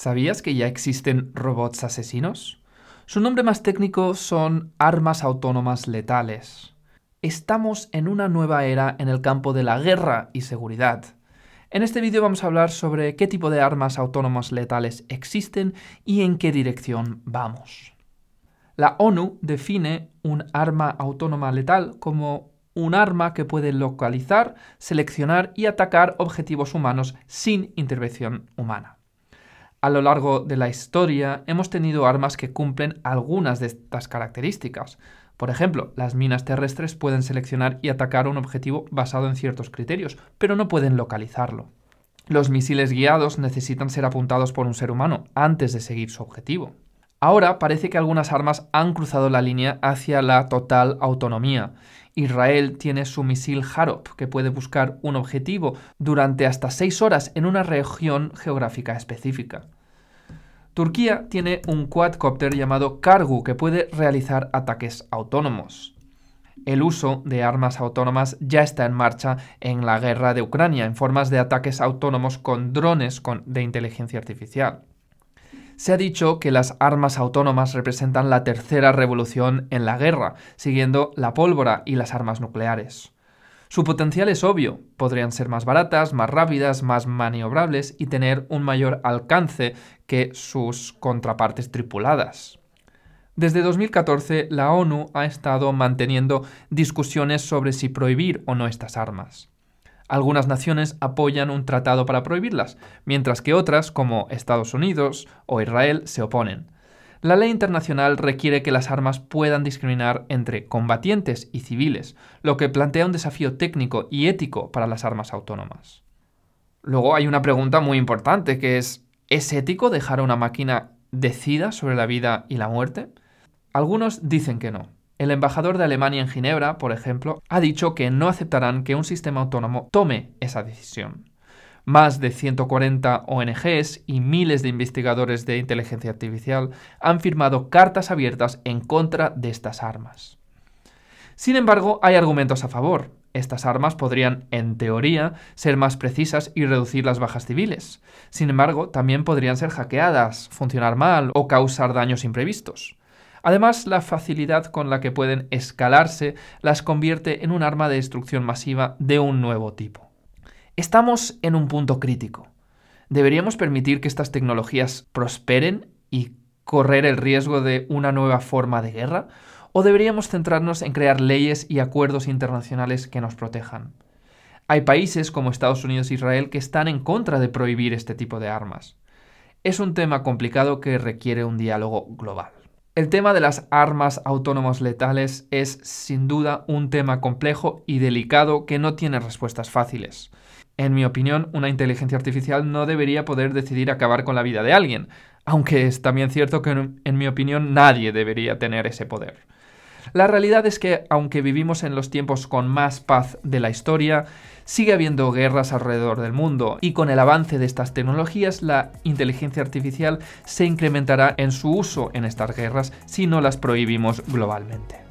¿Sabías que ya existen robots asesinos? Su nombre más técnico son armas autónomas letales. Estamos en una nueva era en el campo de la guerra y seguridad. En este vídeo vamos a hablar sobre qué tipo de armas autónomas letales existen y en qué dirección vamos. La ONU define un arma autónoma letal como un arma que puede localizar, seleccionar y atacar objetivos humanos sin intervención humana. A lo largo de la historia hemos tenido armas que cumplen algunas de estas características. Por ejemplo, las minas terrestres pueden seleccionar y atacar un objetivo basado en ciertos criterios, pero no pueden localizarlo. Los misiles guiados necesitan ser apuntados por un ser humano antes de seguir su objetivo. Ahora parece que algunas armas han cruzado la línea hacia la total autonomía Israel tiene su misil Harop, que puede buscar un objetivo durante hasta seis horas en una región geográfica específica. Turquía tiene un quadcopter llamado Cargo que puede realizar ataques autónomos. El uso de armas autónomas ya está en marcha en la guerra de Ucrania, en formas de ataques autónomos con drones de inteligencia artificial. Se ha dicho que las armas autónomas representan la tercera revolución en la guerra, siguiendo la pólvora y las armas nucleares. Su potencial es obvio, podrían ser más baratas, más rápidas, más maniobrables y tener un mayor alcance que sus contrapartes tripuladas. Desde 2014, la ONU ha estado manteniendo discusiones sobre si prohibir o no estas armas. Algunas naciones apoyan un tratado para prohibirlas, mientras que otras, como Estados Unidos o Israel, se oponen. La ley internacional requiere que las armas puedan discriminar entre combatientes y civiles, lo que plantea un desafío técnico y ético para las armas autónomas. Luego hay una pregunta muy importante que es, ¿es ético dejar a una máquina decida sobre la vida y la muerte? Algunos dicen que no, el embajador de Alemania en Ginebra, por ejemplo, ha dicho que no aceptarán que un sistema autónomo tome esa decisión. Más de 140 ONGs y miles de investigadores de inteligencia artificial han firmado cartas abiertas en contra de estas armas. Sin embargo, hay argumentos a favor. Estas armas podrían, en teoría, ser más precisas y reducir las bajas civiles. Sin embargo, también podrían ser hackeadas, funcionar mal o causar daños imprevistos. Además, la facilidad con la que pueden escalarse las convierte en un arma de destrucción masiva de un nuevo tipo. Estamos en un punto crítico. ¿Deberíamos permitir que estas tecnologías prosperen y correr el riesgo de una nueva forma de guerra? ¿O deberíamos centrarnos en crear leyes y acuerdos internacionales que nos protejan? Hay países como Estados Unidos e Israel que están en contra de prohibir este tipo de armas. Es un tema complicado que requiere un diálogo global. El tema de las armas autónomas letales es sin duda un tema complejo y delicado que no tiene respuestas fáciles. En mi opinión, una inteligencia artificial no debería poder decidir acabar con la vida de alguien, aunque es también cierto que en mi opinión nadie debería tener ese poder. La realidad es que, aunque vivimos en los tiempos con más paz de la historia, sigue habiendo guerras alrededor del mundo, y con el avance de estas tecnologías, la inteligencia artificial se incrementará en su uso en estas guerras si no las prohibimos globalmente.